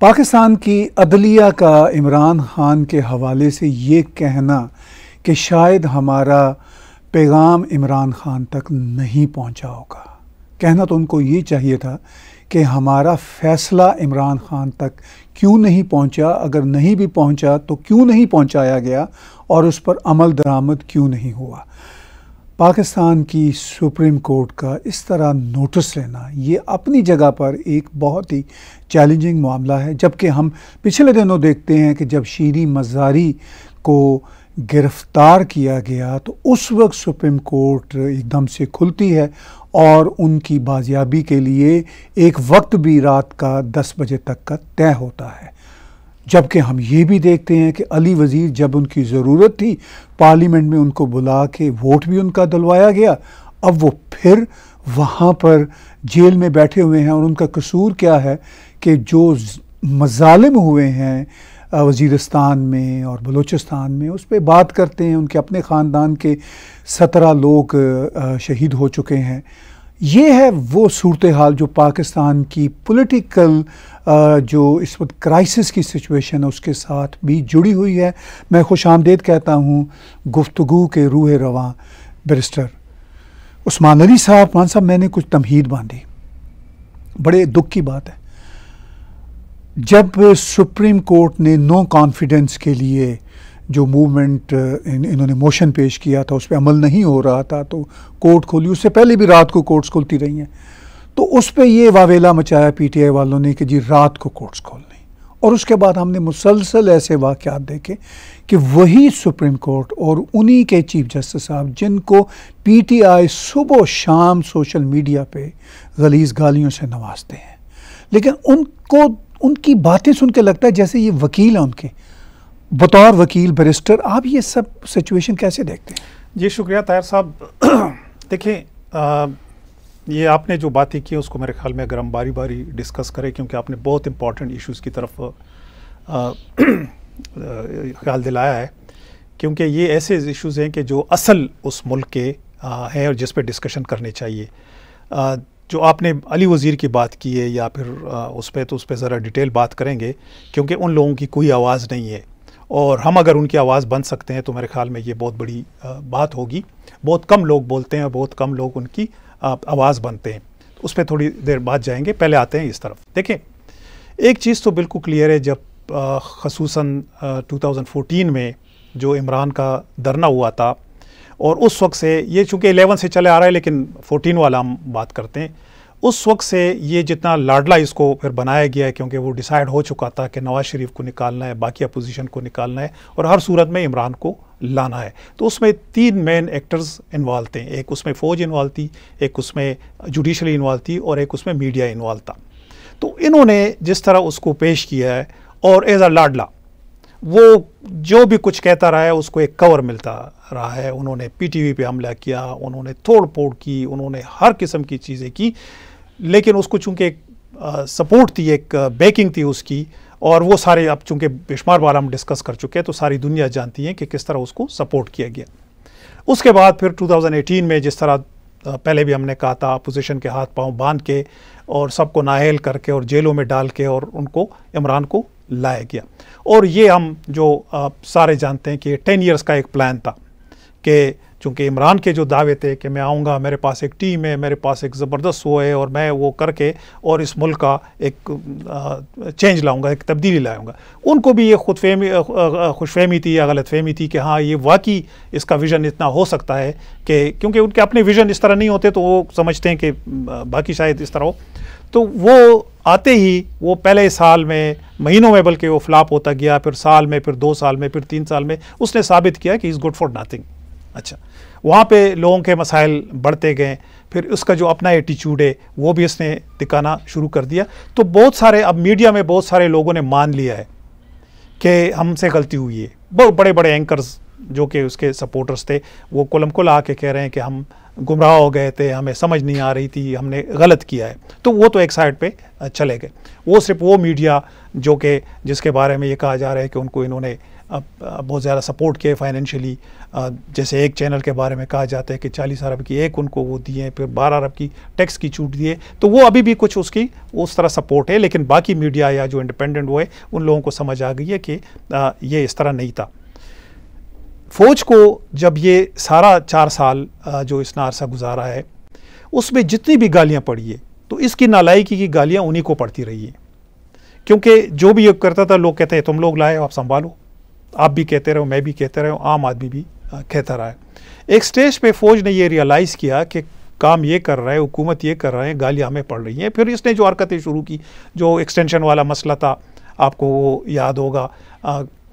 पाकिस्तान की अदलिया का इमरान ख़ान के हवाले से ये कहना कि शायद हमारा पैगाम इमरान ख़ान तक नहीं पहुंचा होगा कहना तो उनको ये चाहिए था कि हमारा फ़ैसला इमरान ख़ान तक क्यों नहीं पहुंचा अगर नहीं भी पहुंचा तो क्यों नहीं पहुंचाया गया और उस पर अमल दरामद क्यों नहीं हुआ पाकिस्तान की सुप्रीम कोर्ट का इस तरह नोटिस लेना ये अपनी जगह पर एक बहुत ही चैलेंजिंग मामला है जबकि हम पिछले दिनों देखते हैं कि जब शीरी मज़ारी को गिरफ्तार किया गया तो उस वक्त सुप्रीम कोर्ट एकदम से खुलती है और उनकी बाजियाबी के लिए एक वक्त भी रात का दस बजे तक का तय होता है जबकि हम ये भी देखते हैं कि अली वज़ीर जब उनकी ज़रूरत थी पार्लियामेंट में उनको बुला के वोट भी उनका दिलवाया गया अब वो फिर वहाँ पर जेल में बैठे हुए हैं और उनका कसूर क्या है कि जो मजालिम हुए हैं वजीरस्तान में और बलूचिस्तान में उस पर बात करते हैं उनके अपने ख़ानदान के सत्रह लोग शहीद हो चुके हैं ये है वो सूरत हाल जो पाकिस्तान की पॉलिटिकल जो इस वक्त क्राइसिस की सिचुएशन है उसके साथ भी जुड़ी हुई है मैं खुश आमदेद कहता हूँ गुफ्तु के रूह रवा बरिस्टर उस्मान अली साहब मान साहब मैंने कुछ तमहीद बांधी बड़े दुख की बात है जब सुप्रीम कोर्ट ने नो कॉन्फिडेंस के लिए जो मूवमेंट इन, इन्होंने मोशन पेश किया था उस पर अमल नहीं हो रहा था तो कोर्ट खोली उससे पहले भी रात को कोर्ट्स खुलती रही हैं तो उस पर ये वावेला मचाया पीटीआई वालों ने कि जी रात को कोर्ट्स खोलने और उसके बाद हमने मुसलसल ऐसे वाक़ देखे कि वही सुप्रीम कोर्ट और उन्हीं के चीफ जस्टिस साहब जिनको आई सुबह शाम सोशल मीडिया पर गलीज गालियों से नवाजते हैं लेकिन उनको उनकी बातें सुन के लगता है जैसे ये वकील हैं उनके बतौर वकील बरिस्टर आप ये सब सिचुएशन कैसे देखते हैं जी शुक्रिया तायर साहब देखें ये आपने जो बातें की उसको मेरे ख्याल में अगर हम बारी बारी डिस्कस करें क्योंकि आपने बहुत इंपॉर्टेंट इश्यूज़ की तरफ ख्याल दिलाया है क्योंकि ये ऐसे इश्यूज़ हैं कि जो असल उस मुल्क के हैं और जिस पर डिस्कशन करने चाहिए जो आपने अली वज़ीर की बात की है या फिर उस पर तो उस पर ज़रा डिटेल बात करेंगे क्योंकि उन लोगों की कोई आवाज़ नहीं है और हम अगर उनकी आवाज़ बन सकते हैं तो मेरे ख्याल में ये बहुत बड़ी बात होगी बहुत कम लोग बोलते हैं और बहुत कम लोग उनकी आवाज़ बनते हैं उस पर थोड़ी देर बाद जाएंगे पहले आते हैं इस तरफ देखें एक चीज़ तो बिल्कुल क्लियर है जब खसूस टू में जो इमरान का धरना हुआ था और उस वक्त से ये चूँकि एलेवन से चले आ रहा है लेकिन फोटीन वाला हम बात करते हैं उस वक्त से ये जितना लाडला इसको फिर बनाया गया है क्योंकि वो डिसाइड हो चुका था कि नवाज़ शरीफ को निकालना है बाकी अपोजिशन को निकालना है और हर सूरत में इमरान को लाना है तो उसमें तीन मेन एक्टर्स इन्वॉल्व थे एक उसमें फ़ौज इन्वॉल्व थी एक उसमें जुडिशली इन्वॉल्व थी और एक उसमें मीडिया इन्वॉल्व था तो इन्होंने जिस तरह उसको पेश किया है और एज अ लाडला वो जो भी कुछ कहता रहा है उसको एक कवर मिलता रहा है उन्होंने पीटीवी पे हमला किया उन्होंने तोड़ फोड़ की उन्होंने हर किस्म की चीज़ें की लेकिन उसको चूंकि एक सपोर्ट थी एक बैकिंग थी उसकी और वो सारे अब चूंकि बेशमार बार हम डिस्कस कर चुके हैं तो सारी दुनिया जानती है कि किस तरह उसको सपोर्ट किया गया उसके बाद फिर टू में जिस तरह पहले भी हमने कहा था अपोजिशन के हाथ पाँव बांध के और सबको नाहल करके और जेलों में डाल के और उनको इमरान को लाया गया और ये हम जो आप सारे जानते हैं कि टेन ईयर्स का एक प्लान था कि चूँकि इमरान के जो दावे थे कि मैं आऊँगा मेरे पास एक टीम है मेरे पास एक ज़बरदस्त वो है और मैं वो करके और इस मुल्क का एक चेंज लाऊँगा एक तब्दीली लाऊँगा उनको भी ये खुद फहमी खुश फहमी थी या गलत फहमी थी कि हाँ ये वाकई इसका विज़न इतना हो सकता है कि क्योंकि उनके अपने विज़न इस तरह नहीं होते तो वो समझते हैं कि बाकी शायद इस तरह हो तो वो आते ही वो पहले साल में महीनों में बल्कि वो फ्लाप होता गया फिर साल में फिर दो साल में फिर तीन साल में उसने साबित किया कि इज़ गुड फॉर नथिंग अच्छा वहाँ पे लोगों के मसाइल बढ़ते गए फिर उसका जो अपना एटीट्यूड है वो भी इसने दिखाना शुरू कर दिया तो बहुत सारे अब मीडिया में बहुत सारे लोगों ने मान लिया है कि हमसे गलती हुई है बहुत बड़े बड़े एंकर्स जो कि उसके सपोर्टर्स थे वो कोलम को ला के कह रहे हैं कि हम गुमराह हो गए थे हमें समझ नहीं आ रही थी हमने गलत किया है तो वो तो एक साइड पे चले गए वो सिर्फ वो मीडिया जो कि जिसके बारे में ये कहा जा रहा है कि उनको इन्होंने बहुत ज़्यादा सपोर्ट किए फाइनेंशियली जैसे एक चैनल के बारे में कहा जाता है कि चालीस अरब की एक उनको वो दिए फिर बारह अरब की टैक्स की छूट दिए तो वो अभी भी कुछ उसकी उस तरह सपोर्ट है लेकिन बाकी मीडिया या जो इंडिपेंडेंट हुए उन लोगों को समझ आ गई है कि ये इस तरह नहीं था फ़ौज को जब ये सारा चार साल जो इसने अरसा गुजारा है उसमें जितनी भी गालियाँ पड़ी है तो इसकी नालायकी की गालियाँ उन्हीं को पड़ती रही है क्योंकि जो भी ये करता था लोग कहते हैं तुम लोग लाए आप संभालो आप भी कहते रहो मैं भी कहते रहो आम आदमी भी कहता रहा है एक स्टेज पे फ़ौज ने ये रियलाइज़ किया कि काम ये कर रहा है हुकूमत ये कर रहे हैं गालियाँ हमें पड़ रही हैं फिर इसने जो हरकतें शुरू की जो एक्सटेंशन वाला मसला था आपको वो याद होगा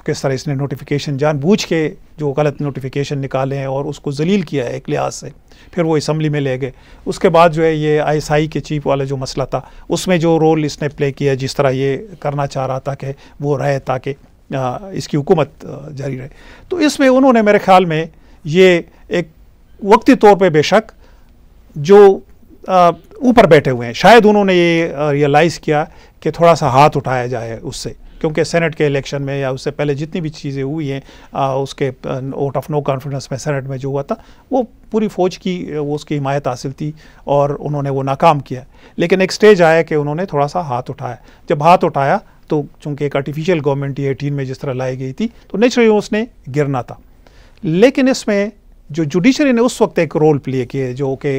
किस तरह इसने नोटिफिकेशन जानबूझ के जो गलत नोटिफिकेशन निकाले हैं और उसको जलील किया है एक लिहाज से फिर वो इसम्बली में ले गए उसके बाद जो है ये आईएसआई के चीफ वाला जो मसला था उसमें जो रोल इसने प्ले किया जिस तरह ये करना चाह रहा था कि वो रहे ताकि इसकी हुकूमत जारी रहे तो इसमें उन्होंने मेरे ख्याल में ये एक वक्ती तौर पर बेशक जो ऊपर बैठे हुए हैं शायद उन्होंने ये रियलाइज़ किया कि थोड़ा सा हाथ उठाया जाए उससे क्योंकि सेनेट के इलेक्शन में या उससे पहले जितनी भी चीज़ें हुई हैं उसके वोट ऑफ नो कॉन्फिडेंस में सेनेट में जो हुआ था वो पूरी फौज की वो उसकी हिमायत हासिल थी और उन्होंने वो नाकाम किया लेकिन एक स्टेज आया कि उन्होंने थोड़ा सा हाथ उठाया जब हाथ उठाया तो चूंकि एक आर्टिफिशियल गवर्नमेंट ये एटीन में जिस तरह लाई गई थी तो नेचुरली उसने गिरना था लेकिन इसमें जो जुडिशरी ने उस वक्त एक रोल प्ले किए जो कि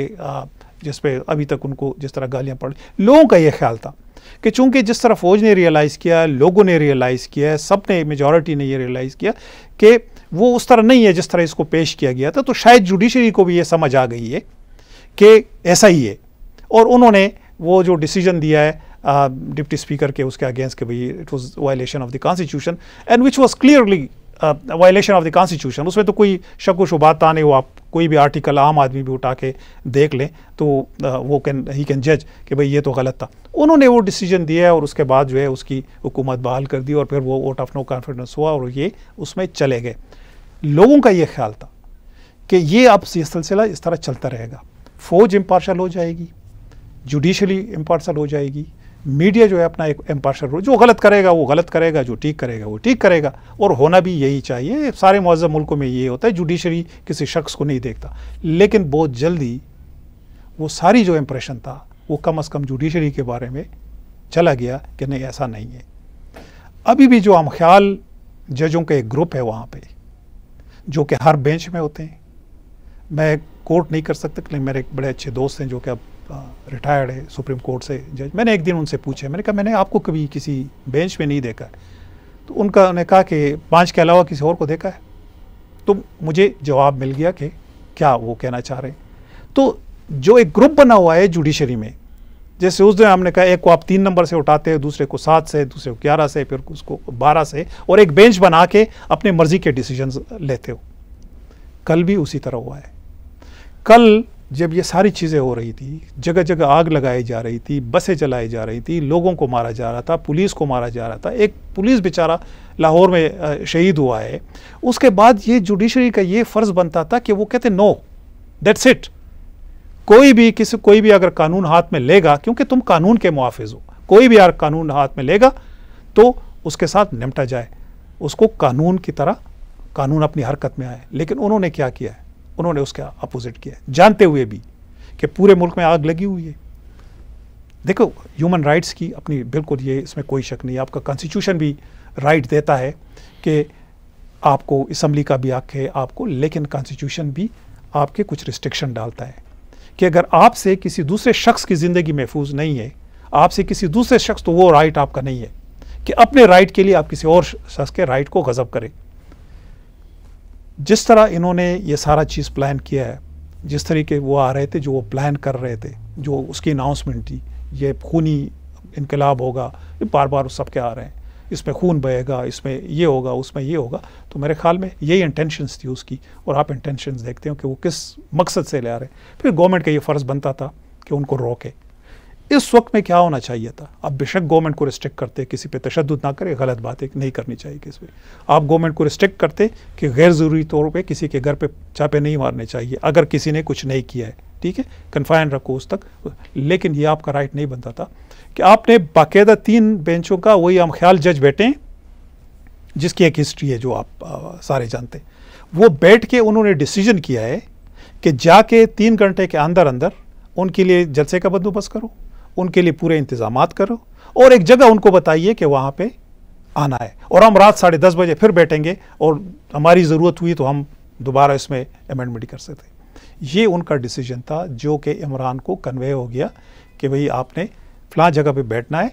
जिस अभी तक उनको जिस तरह गालियाँ पड़ लोगों का ये ख्याल था कि चूंकि जिस तरह फ़ौज ने रियलाइज़ किया लोगों ने रियलाइज़ किया सब ने मेजॉरिटी ने ये रियलाइज़ किया कि वो उस तरह नहीं है जिस तरह इसको पेश किया गया था तो शायद जुडिशरी को भी ये समझ आ गई है कि ऐसा ही है और उन्होंने वो जो डिसीजन दिया है डिप्टी uh, स्पीकर के उसके अगेंस्ट के भाई it was violation of the constitution and which was clearly violation of the constitution उसमें तो कोई शक व शुबाता नहीं वो आप कोई भी आर्टिकल आम आदमी भी उठा के देख लें तो uh, वो कैन ही कैन जज कि भाई ये तो गलत था उन्होंने वो डिसीजन दिया और उसके बाद जो है उसकी हुकूमत बहाल कर दी और फिर वो वोट ऑफ नो कॉन्फिडेंस हुआ और ये उसमें चले गए लोगों का ये ख्याल था कि ये अब ये सिलसिला इस तरह चलता रहेगा फौज इम्पार्शल हो जाएगी जुडिशली इम्पार्शल हो जाएगी मीडिया जो है अपना एक एम्पार्शल रोल जो गलत करेगा वो गलत करेगा जो ठीक करेगा वो ठीक करेगा और होना भी यही चाहिए सारे मज़ब मुल्कों में ये होता है जुडिशरी किसी शख्स को नहीं देखता लेकिन बहुत जल्दी वो सारी जो इम्प्रेशन था वो कम अज़ कम जुडिशरी के बारे में चला गया कि नहीं ऐसा नहीं है अभी भी जो हम ख्याल जजों का एक ग्रुप है वहाँ पर जो कि हर बेंच में होते हैं मैं कोर्ट नहीं कर सकता लेकिन मेरे एक बड़े अच्छे दोस्त हैं जो कि अब रिटायर्ड है सुप्रीम कोर्ट से जज मैंने एक दिन उनसे पूछा मैंने कहा मैंने आपको कभी किसी बेंच में नहीं देखा है तो उनका उन्होंने कहा कि पांच के अलावा किसी और को देखा है तो मुझे जवाब मिल गया कि क्या वो कहना चाह रहे तो जो एक ग्रुप बना हुआ है जुडिशरी में जैसे उस दिन हमने कहा एक को आप तीन नंबर से उठाते हैं दूसरे को सात से दूसरे को ग्यारह से फिर उसको बारह से और एक बेंच बना के अपने मर्जी के डिसीजन लेते हो कल भी उसी तरह हुआ है कल जब ये सारी चीज़ें हो रही थी जगह जगह आग लगाई जा रही थी बसें चलाई जा रही थी लोगों को मारा जा रहा था पुलिस को मारा जा रहा था एक पुलिस बेचारा लाहौर में शहीद हुआ है उसके बाद ये जुडिशरी का ये फ़र्ज़ बनता था कि वो कहते नो दैट्स इट कोई भी किसी कोई भी अगर कानून हाथ में लेगा क्योंकि तुम कानून के मुहाफ़ हो कोई भी अगर कानून हाथ में लेगा तो उसके साथ निपटा जाए उसको कानून की तरह कानून अपनी हरकत में आए लेकिन उन्होंने क्या किया है उन्होंने उसका अपोजिट किया जानते हुए भी कि पूरे मुल्क में आग लगी हुई है देखो ह्यूमन राइट्स की अपनी बिल्कुल ये इसमें कोई शक नहीं आपका कॉन्स्टिट्यूशन भी राइट देता है कि आपको इसम्बली का भी हक है आपको लेकिन कॉन्स्टिट्यूशन भी आपके कुछ रिस्ट्रिक्शन डालता है कि अगर आपसे किसी दूसरे शख्स की ज़िंदगी महफूज नहीं है आपसे किसी दूसरे शख्स तो वो राइट आपका नहीं है कि अपने राइट के लिए आप किसी और शख्स के राइट को गज़ब करें जिस तरह इन्होंने ये सारा चीज़ प्लान किया है जिस तरीके वो आ रहे थे जो वो प्लान कर रहे थे जो उसकी अनाउंसमेंट थी ये खूनी इनकलाब होगा ये बार बार सब के आ रहे हैं इसमें खून बहेगा इसमें ये होगा उसमें ये होगा तो मेरे ख्याल में यही इंटेंशंस थी उसकी और आप इंटेंशंस देखते हो कि वो किस मकसद से ले आ रहे हैं फिर गवर्नमेंट का ये फ़र्ज़ बनता था कि उनको रोके इस वक्त में क्या होना चाहिए था आप बेशक गवर्नमेंट को रिस्ट्रिक्ट करते किसी पे तशद ना करें गलत बात एक नहीं करनी चाहिए किसी पे आप गवर्नमेंट को रिस्ट्रिक्ट करते कि गैर ज़रूरी तौर पे किसी के घर पे चापे नहीं मारने चाहिए अगर किसी ने कुछ नहीं किया है ठीक है कन्फाइन रखो उस तक लेकिन ये आपका राइट नहीं बनता था कि आपने बाकायदा तीन बेंचों का वही हम ख्याल जज बैठे जिसकी एक हिस्ट्री है जो आप सारे जानते वो बैठ के उन्होंने डिसीजन किया है कि जाके तीन घंटे के अंदर अंदर उनके लिए जलसे का बंदोबस्त करो उनके लिए पूरे इंतजाम करो और एक जगह उनको बताइए कि वहाँ पर आना है और हम रात साढ़े दस बजे फिर बैठेंगे और हमारी ज़रूरत हुई तो हम दोबारा इसमें अमेंडमेंट कर सकते ये उनका डिसीजन था जो कि इमरान को कन्वे हो गया कि भाई आपने फ़लाँ जगह पे बैठना है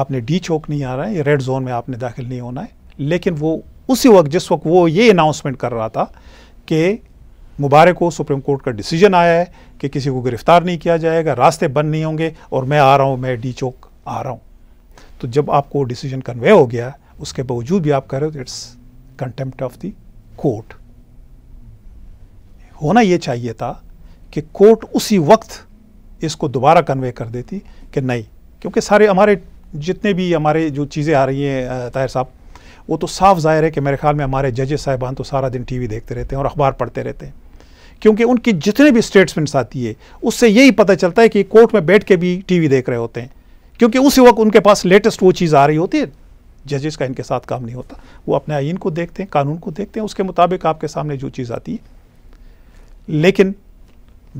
आपने डी चौक नहीं आना है रेड जोन में आपने दाखिल नहीं होना है लेकिन वो उसी वक्त जिस वक्त वो ये अनाउंसमेंट कर रहा था कि मुबारक हो सुप्रीम कोर्ट का डिसीजन आया है कि किसी को गिरफ्तार नहीं किया जाएगा रास्ते बंद नहीं होंगे और मैं आ रहा हूँ मैं डी चौक आ रहा हूँ तो जब आपको डिसीजन कन्वे हो गया उसके बावजूद भी आप कह रहे हो it's contempt of the court होना ये चाहिए था कि कोर्ट उसी वक्त इसको दोबारा कन्वे कर देती कि नहीं क्योंकि सारे हमारे जितने भी हमारे जो चीज़ें आ रही हैं ताहिर साहब वो तो साफ जाहिर है कि मेरे ख्याल में हमारे जजेस साहिबान तो सारा दिन टीवी देखते रहते हैं और अखबार पढ़ते रहते हैं क्योंकि उनकी जितने भी स्टेटमेंट्स आती है उससे यही पता चलता है कि कोर्ट में बैठ के भी टीवी देख रहे होते हैं क्योंकि उसी वक्त उनके पास लेटेस्ट वो चीज़ आ रही होती है जजेस का इनके साथ काम नहीं होता वो अपने आइन को देखते हैं कानून को देखते हैं उसके मुताबिक आपके सामने जो चीज़ आती है लेकिन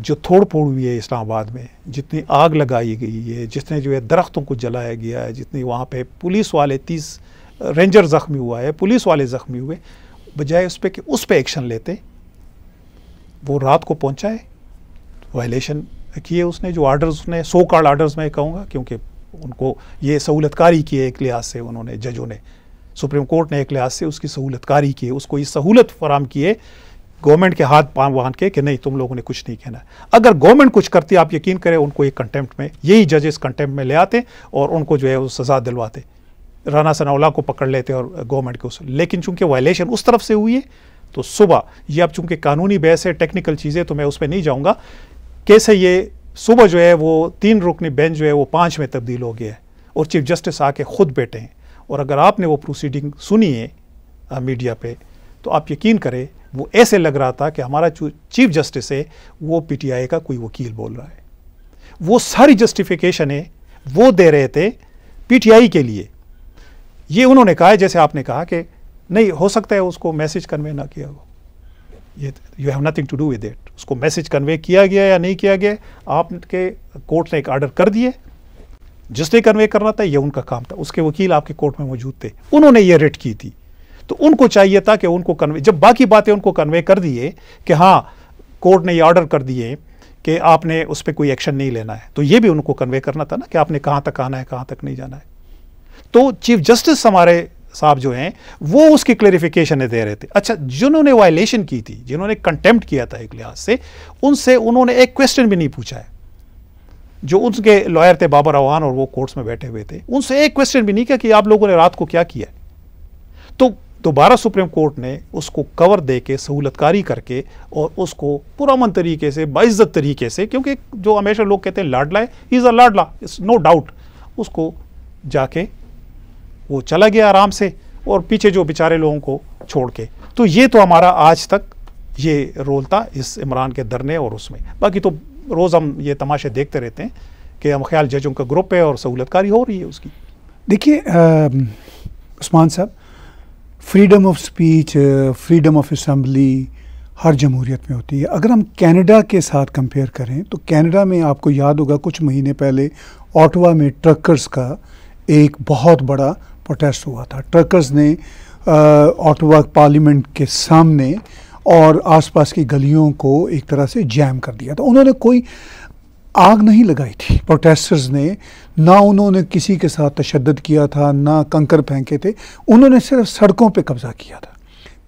जो थोड़ फोड़ हुई है इस्लामाबाद में जितनी आग लगाई गई है जितने जो है दरख्तों को जलाया गया है जितनी वहाँ पर पुलिस वाले तीस रेंजर ज़ख्मी हुआ है पुलिस वाले ज़ख्मी हुए बजाय उस पर कि उस पर एक्शन लेते वो रात को पहुंचा है वायलेशन किए उसने जो आर्डर्स उसने सो कार्ड ऑर्डर्स मैं कहूँगा क्योंकि उनको ये सहूलतकारी किए एक लिहाज से उन्होंने जजों ने सुप्रीम कोर्ट ने एक लिहाज से उसकी सहूलतकारी की उसको ये सहूलत फराम किए गवर्नमेंट के हाथ पान बांध के कि नहीं तुम लोगों ने कुछ नहीं कहना अगर गवर्नमेंट कुछ करती आप यकीन करें उनको एक कंटेम्प्ट में यही जजेस कंटेम्प्ट में ले आते और उनको जो है वो सज़ा दिलवाते राना सनाउला को पकड़ लेते और गवर्नमेंट के उस लेकिन चूंकि वायलेशन उस तरफ से हुई है तो सुबह ये अब चूंकि कानूनी बहस है टेक्निकल चीज़ें तो मैं उस पर नहीं जाऊँगा कैसे ये सुबह जो है वो तीन रुकनी बेंच जो है वो पाँच में तब्दील हो गया है और चीफ जस्टिस आके खुद बैठे हैं और अगर आपने वो प्रोसीडिंग सुनी है मीडिया पे तो आप यकीन करें वो ऐसे लग रहा था कि हमारा चीफ जस्टिस है वो पीटीआई का कोई वकील बोल रहा है वो सारी जस्टिफिकेशन है वो दे रहे थे पीटीआई के लिए ये उन्होंने कहा जैसे आपने कहा कि नहीं हो सकता है उसको मैसेज कन्वे ना किया हो ये you have nothing to do with it उसको मैसेज कन्वे किया गया या नहीं किया गया आपके कोर्ट ने एक आर्डर कर दिए जिसने कन्वे करना था यह उनका काम था उसके वकील आपके कोर्ट में मौजूद थे उन्होंने ये रेट की थी तो उनको चाहिए था कि उनको कन्वे जब बाकी बातें उनको कन्वे कर दिए कि हाँ कोर्ट ने ये ऑर्डर कर दिए कि आपने उस पर कोई एक्शन नहीं लेना है तो ये भी उनको कन्वे करना था ना कि आपने कहाँ तक आना है कहाँ तक नहीं जाना है तो चीफ जस्टिस हमारे साहब जो हैं वो उसकी क्लेरिफिकेशन दे रहे थे अच्छा जिन्होंने वायलेशन की थी जिन्होंने कंटेम्प्ट किया था एक लिहाज से उनसे उन्होंने एक क्वेश्चन भी नहीं पूछा है जो उनके लॉयर थे बाबर अवान और वो कोर्ट्स में बैठे हुए थे उनसे एक क्वेश्चन भी नहीं किया कि आप लोगों ने रात को क्या किया तो दोबारा सुप्रीम कोर्ट ने उसको कवर दे के सहूलतकारी करके और उसको पुरामन तरीके से बाइज्जत तरीके से क्योंकि जो हमेशा लोग कहते हैं लाडला है इज़ अ लाडला इज नो डाउट उसको जाके वो चला गया आराम से और पीछे जो बेचारे लोगों को छोड़ के तो ये तो हमारा आज तक ये रोल था इस इमरान के धरने और उसमें बाकी तो रोज़ हम ये तमाशे देखते रहते हैं कि हम ख्याल जजों का ग्रुप है और सहूलतकारी हो रही है उसकी देखिए उस्मान साहब freedom of speech freedom of assembly हर जमहूरीत में होती है अगर हम कनाडा के साथ कंपेयर करें तो कनाडा में आपको याद होगा कुछ महीने पहले ऑटवा में ट्रकर्स का एक बहुत बड़ा प्रोटेस्ट हुआ था ट्रकर्स ने ऑटोवा पार्लियामेंट के सामने और आसपास की गलियों को एक तरह से जैम कर दिया था उन्होंने कोई आग नहीं लगाई थी प्रोटेस्टर्स ने ना उन्होंने किसी के साथ तशद किया था ना कंकर फेंके थे उन्होंने सिर्फ सड़कों पर कब्ज़ा किया था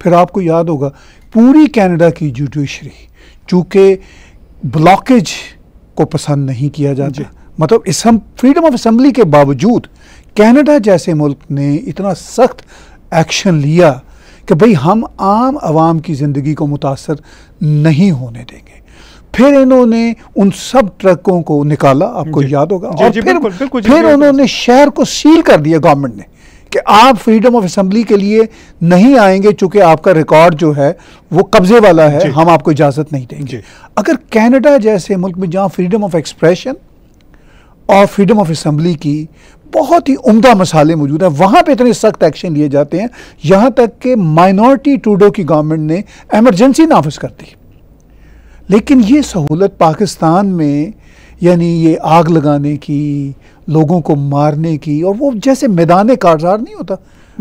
फिर आपको याद होगा पूरी कैनेडा की जुडिशरी चूँकि ब्लॉकेज को पसंद नहीं किया जाता मतलब इस फ्रीडम ऑफ असम्बली के बावजूद कनाडा जैसे मुल्क ने इतना सख्त एक्शन लिया कि भाई हम आम आवाम की ज़िंदगी को मुतासर नहीं होने देंगे फिर इन्होंने उन सब ट्रकों को निकाला आपको याद होगा और फिर, फिर उन्होंने शहर को सील कर दिया गवर्नमेंट ने कि आप फ्रीडम ऑफ असम्बली के लिए नहीं आएंगे चूंकि आपका रिकॉर्ड जो है वो कब्जे वाला है हम आपको इजाज़त नहीं देंगे अगर कनाडा जैसे मुल्क में जहाँ फ्रीडम ऑफ एक्सप्रेशन और फ्रीडम ऑफ असम्बली की बहुत ही उम्दा मसाले मौजूद हैं वहाँ पे इतने सख्त एक्शन लिए जाते हैं यहाँ तक कि माइनॉरिटी टूडो की गवर्नमेंट ने एमरजेंसी नाफज कर दी लेकिन ये सहूलत पाकिस्तान में यानी ये आग लगाने की लोगों को मारने की और वो जैसे मैदान कारजार नहीं होता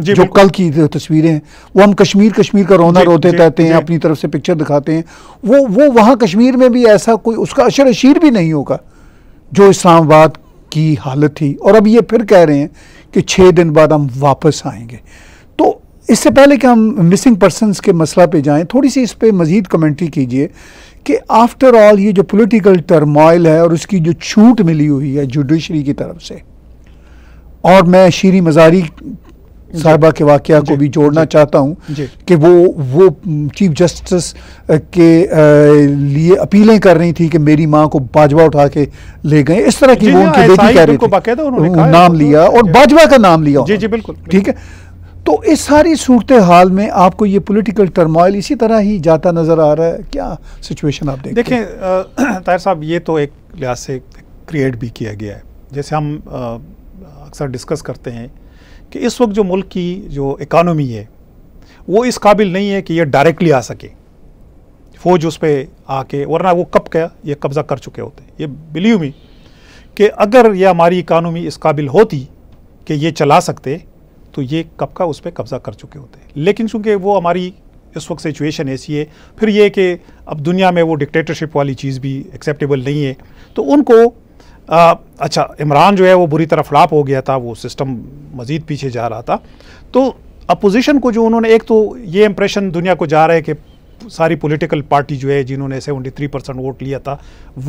जो कल की तस्वीरें हैं वो हम कश्मीर कश्मीर का रोना रोते रहते हैं अपनी तरफ से पिक्चर दिखाते हैं वो वो वहाँ कश्मीर में भी ऐसा कोई उसका अशर अशीर भी नहीं होगा जो इस्लामाबाद की हालत थी और अब ये फिर कह रहे हैं कि छः दिन बाद हम वापस आएंगे तो इससे पहले कि हम मिसिंग पर्सनस के मसला पे जाएं थोड़ी सी इस पर मज़ीद कमेंट्री कीजिए कि आफ्टर ऑल ये जो पॉलिटिकल टर्मोइल है और उसकी जो छूट मिली हुई है जुडिशरी की तरफ से और मैं शीरी मजारी साहिबा के वाक़ को भी जोड़ना चाहता हूँ कि वो वो चीफ जस्टिस के लिए अपीलें कर रही थी कि मेरी माँ को बाजवा उठा के ले गए इस तरह की वो उनकी हाँ, बेटी कह रही थी नाम लिया और बाजवा का नाम लिया जी जी बिल्कुल ठीक है तो इस सारी सूरत हाल में आपको ये पॉलिटिकल टर्मोइल इसी तरह ही जाता नज़र आ रहा है क्या सिचुएशन आप देखें ताहिर साहब ये तो एक लिहाज से क्रिएट भी किया गया है जैसे हम अक्सर डिस्कस करते हैं कि इस वक्त जो मुल्क की जो इकानमी है वो इस काबिल नहीं है कि ये डायरेक्टली आ सके फौज उस पर आके वरना वो कब क्या ये कब्ज़ा कर चुके होते ये बिलीव मी कि अगर ये हमारी इकानमी इस काबिल होती कि ये चला सकते तो ये कब का उस पर कब्ज़ा कर चुके होते लेकिन चूंकि वो हमारी इस वक्त सिचुएशन ऐसी है फिर ये कि अब दुनिया में वो डिक्टेटरशिप वाली चीज़ भी एक्सेप्टेबल नहीं है तो उनको आ, अच्छा इमरान जो है वो बुरी तरह फ्लाप हो गया था वो सिस्टम मज़ीद पीछे जा रहा था तो अपोजिशन को जो उन्होंने एक तो ये इम्प्रेशन दुनिया को जा रहा है कि सारी पॉलिटिकल पार्टी जो है जिन्होंने सेवेंटी थ्री परसेंट वोट लिया था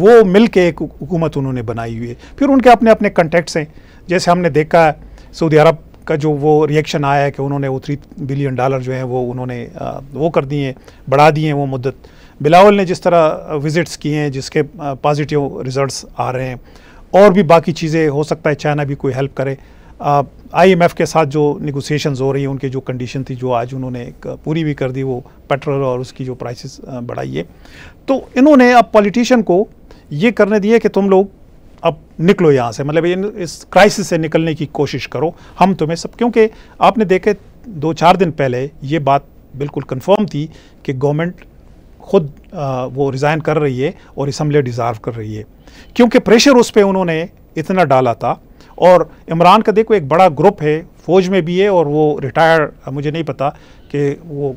वो मिल के एक हुकूमत उन्होंने बनाई हुई है फिर उनके अपने अपने कंटेक्ट्स हैं जैसे हमने देखा है सऊदी अरब का जो वो रिएक्शन आया है कि उन्होंने वो थ्री बिलियन डॉलर जो है वो उन्होंने वो कर दिए बढ़ा दिए हैं वो मुद्दत बिलावल ने जिस तरह विज़िट्स किए हैं जिसके पॉजिटिव रिज़ल्ट आ रहे हैं और भी बाकी चीज़ें हो सकता है चाइना भी कोई हेल्प करे आईएमएफ के साथ जो निगोसिएशंस हो रही हैं उनकी जो कंडीशन थी जो आज उन्होंने एक पूरी भी कर दी वो पेट्रोल और उसकी जो प्राइसेस बढ़ाई है तो इन्होंने अब पॉलिटिशियन को ये करने दिए कि तुम लोग अब निकलो यहाँ से मतलब इन इस क्राइसिस से निकलने की कोशिश करो हम तुम्हें सब क्योंकि आपने देखे दो चार दिन पहले ये बात बिल्कुल कंफर्म थी कि गवर्नमेंट खुद वो रिज़ाइन कर रही है और इसम्बली डिज़र्व कर रही है क्योंकि प्रेशर उस पर उन्होंने इतना डाला था और इमरान का देखो एक बड़ा ग्रुप है फ़ौज में भी है और वो रिटायर मुझे नहीं पता कि वो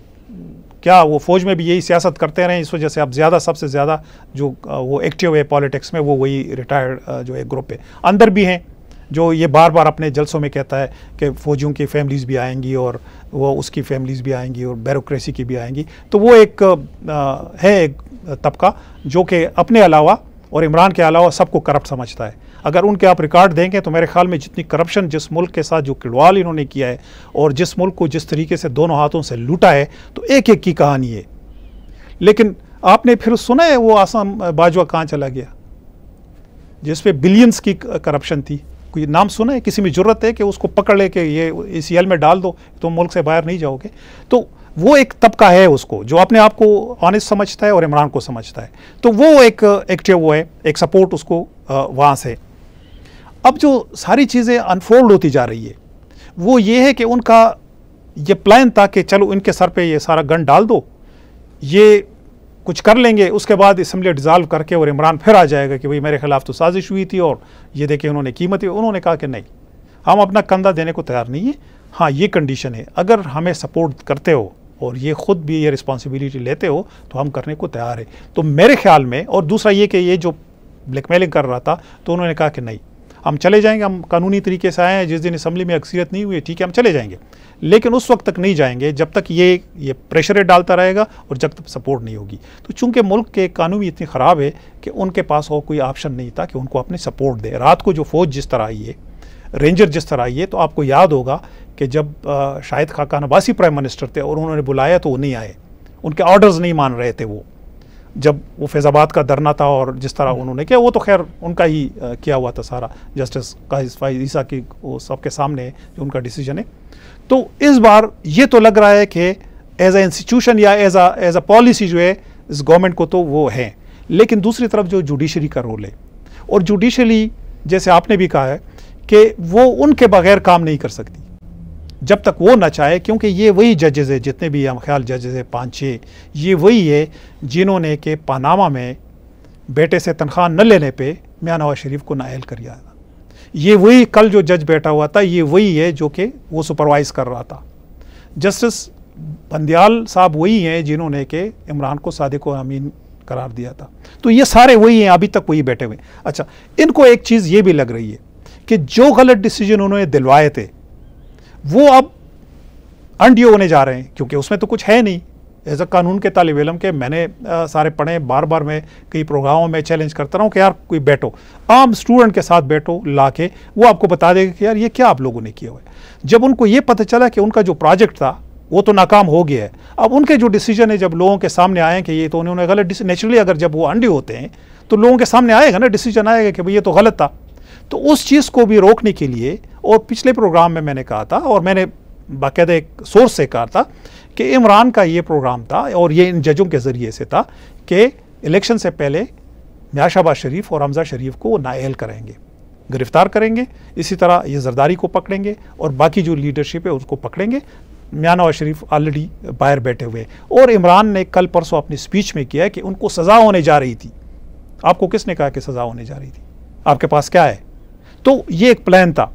क्या वो फ़ौज में भी यही सियासत करते रहे इस वजह से अब ज़्यादा सबसे ज़्यादा जो वो एक्टिव है पॉलिटिक्स में वो वही रिटायर्ड जो है ग्रुप है अंदर भी हैं जो ये बार बार अपने जलसों में कहता है कि फ़ौजियों की फैमिलीज़ भी आएंगी और वो उसकी फैमिलीज़ भी आएंगी और बैरोक्रेसी की भी आएंगी तो वो एक आ, है एक तबका जो कि अपने अलावा और इमरान के अलावा सबको करप्ट समझता है अगर उनके आप रिकॉर्ड देंगे तो मेरे ख्याल में जितनी करप्शन जिस मुल्क के साथ जो किड़वाल इन्होंने किया है और जिस मुल्क को जिस तरीके से दोनों हाथों से लूटा है तो एक एक की कहानी है लेकिन आपने फिर सुना है वो आसाम बाजवा कहाँ चला गया जिस बिलियंस की करप्शन थी कोई नाम सुना है किसी में ज़रूरत है कि उसको पकड़ ले के ये इस एल में डाल दो तो मुल्क से बाहर नहीं जाओगे तो वो एक तबका है उसको जो अपने आप को ऑनेस्ट समझता है और इमरान को समझता है तो वो एक एक्टिव वो है एक सपोर्ट उसको वहाँ से अब जो सारी चीज़ें अनफोल्ड होती जा रही है वो ये है कि उनका ये प्लान था कि चलो इनके सर पे ये सारा गन डाल दो ये कुछ कर लेंगे उसके बाद इसम्बली डिज़ाल्व करके और इमरान फिर आ जाएगा कि भाई मेरे खिलाफ तो साजिश हुई थी और ये देखे उन्होंने कीमत उन्होंने कहा कि नहीं हम अपना कंधा देने को तैयार नहीं है हाँ ये कंडीशन है अगर हमें सपोर्ट करते हो और ये ख़ुद भी ये रिस्पॉन्सिबिलिटी लेते हो तो हम करने को तैयार है तो मेरे ख्याल में और दूसरा ये कि ये जो ब्लैकमेलिंग कर रहा था तो उन्होंने कहा कि नहीं हम चले जाएंगे हम कानूनी तरीके से आए हैं जिस दिन असम्बली में अक्सरियत नहीं हुई ठीक है हम चले जाएंगे लेकिन उस वक्त तक नहीं जाएंगे जब तक ये ये प्रेशर डालता रहेगा और जब तक सपोर्ट नहीं होगी तो चूंकि मुल्क के कानून इतनी ख़राब है कि उनके पास और कोई ऑप्शन नहीं था कि उनको अपने सपोर्ट दे रात को जो फौज जिस तरह आई है रेंजर जिस तरह आई है तो आपको याद होगा कि जब शाहिद खाकान अब्बासी प्राइम मिनिस्टर थे और उन्होंने बुलाया तो वो नहीं आए उनके ऑर्डर्स नहीं मान रहे थे वो जब वो फैज़ाबाद का धरना था और जिस तरह हम्म। उन्होंने किया वो तो खैर उनका ही किया हुआ था सारा जस्टिस का ईसा की वो सबके सामने जो उनका डिसीजन है तो इस बार ये तो लग रहा है कि एज ए इंस्टीट्यूशन या as uh as a policy जो है इस गवर्नमेंट को तो वो है लेकिन दूसरी तरफ जो जुडिशरी का रोल है और जुडिशरी जैसे आपने भी कहा है कि वो उनके बगैर काम नहीं कर सकती जब तक वो ना चाहे क्योंकि ये वही जजेज है जितने भी हम ख्याल जजेज हैं पाँच छः ये वही है जिन्होंने के पानामा में बेटे से तनख्वाह न लेने पे मियाँ नवाज शरीफ को नाइल कर दिया ये वही कल जो जज बैठा हुआ था ये वही है जो कि वो सुपरवाइज कर रहा था जस्टिस बंदयाल साहब वही हैं जिन्होंने के इमरान को सादिक अमीन करार दिया था तो ये सारे वही हैं अभी तक वही बैठे हुए अच्छा इनको एक चीज़ ये भी लग रही है कि जो गलत डिसीजन उन्होंने दिलवाए थे वो अब अंडियो होने जा रहे हैं क्योंकि उसमें तो कुछ है नहीं एज अ कानून के तालब इलम के मैंने आ, सारे पढ़े बार बार मैं कई प्रोग्रामों में चैलेंज करता रहा हूँ कि यार कोई बैठो आम स्टूडेंट के साथ बैठो ला के वो आपको बता देगा कि यार ये क्या आप लोगों ने किया हुआ है जब उनको ये पता चला कि उनका जो प्रोजेक्ट था वो तो नाकाम हो गया है अब उनके जो डिसीजन है जब लोगों के सामने आए कि ये तो उन्होंने गलत नेचुरली अगर जब वो अंडे होते हैं तो लोगों के सामने आएगा ना डिसीजन आएगा कि भाई ये तो गलत था तो उस चीज़ को भी रोकने के लिए और पिछले प्रोग्राम में मैंने कहा था और मैंने बाकायदा एक सोर्स से कहा था कि इमरान का ये प्रोग्राम था और ये इन जजों के ज़रिए से था कि इलेक्शन से पहले म्याशाबाज शरीफ और हमजा शरीफ को नाअहल करेंगे गिरफ्तार करेंगे इसी तरह ये जरदारी को पकड़ेंगे और बाकी जो लीडरशिप है उसको पकड़ेंगे मियाँ नवाज शरीफ ऑलरेडी बाहर बैठे हुए और इमरान ने कल परसों अपनी स्पीच में किया कि उनको सज़ा होने जा रही थी आपको किसने कहा कि सज़ा होने जा रही थी आपके पास क्या है तो ये एक प्लान था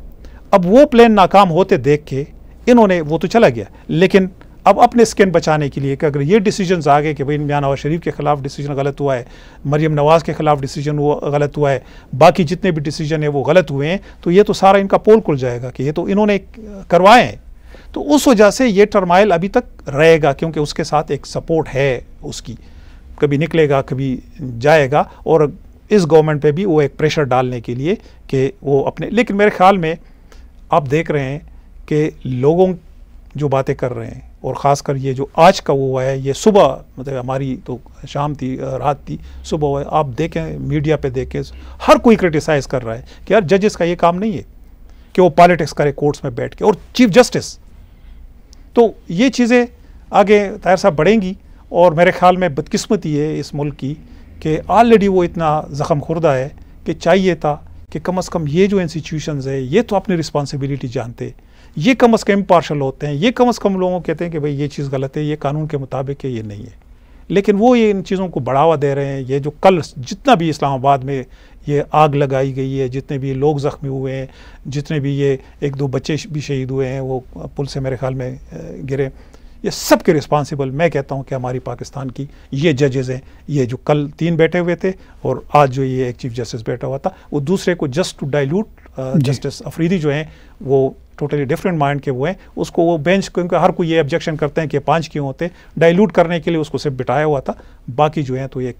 अब वो प्लान नाकाम होते देख के इन्होंने वो तो चला गया लेकिन अब अपने स्किन बचाने के लिए कि अगर ये डिसीजन आ गए कि भाई इमरान नवाज शरीफ के ख़िलाफ़ डिसीजन गलत हुआ है मरियम नवाज़ के ख़िलाफ़ डिसीजन वो गलत हुआ है बाकी जितने भी डिसीजन है वो गलत हुए हैं तो ये तो सारा इनका पोल खुल जाएगा कि ये तो इन्होंने करवाए हैं तो उस वजह से ये टर्माइल अभी तक रहेगा क्योंकि उसके साथ एक सपोर्ट है उसकी कभी निकलेगा कभी जाएगा और इस गवर्नमेंट पर भी वो एक प्रेशर डालने के लिए कि वो अपने लेकिन मेरे ख्याल में आप देख रहे हैं कि लोगों जो बातें कर रहे हैं और ख़ासकर ये जो आज का वो है ये सुबह मतलब हमारी तो शाम थी रात थी सुबह हुआ है आप देखें मीडिया पे देखें हर कोई क्रिटिसाइज़ कर रहा है कि यार जजेस का ये काम नहीं है कि वो पॉलिटिक्स करे कोर्ट्स में बैठ के और चीफ जस्टिस तो ये चीज़ें आगे तायर साहब बढ़ेंगी और मेरे ख्याल में बदकस्मती है इस मुल्क की कि ऑलरेडी वो इतना ज़ख़म खुर्दा है कि चाहिए था कि कम अज़ कम ये जो इंस्टीट्यूशन है ये तो अपनी रिस्पॉन्सिबिलिटी जानते ये कम अज़ कम पार्शल होते हैं ये कम अज़ कम लोगों कहते हैं कि भाई ये चीज़ गलत है ये कानून के मुताबिक है ये नहीं है लेकिन वो ये इन चीज़ों को बढ़ावा दे रहे हैं ये जो कल जितना भी इस्लामाबाद में ये आग लगाई गई है जितने भी लोग ज़ख्मी हुए हैं जितने भी ये एक दो बच्चे भी शहीद हुए हैं वो पुल से मेरे ख्याल में गिरे ये सब के रिस्पांसिबल मैं कहता हूँ कि हमारी पाकिस्तान की ये जजेज़ हैं ये जो कल तीन बैठे हुए थे और आज जो ये एक चीफ जस्टिस बैठा हुआ था वो दूसरे को just to dilute justice Afridi जो हैं वो टोटली डिफरेंट माइंड के हुए हैं उसको वो बेंच क्योंकि हर कोई ये ऑब्जेक्शन करते हैं कि पाँच क्यों होते डाइल्यूट करने के लिए उसको सिर्फ बिठाया हुआ था बाकी जो है तो ये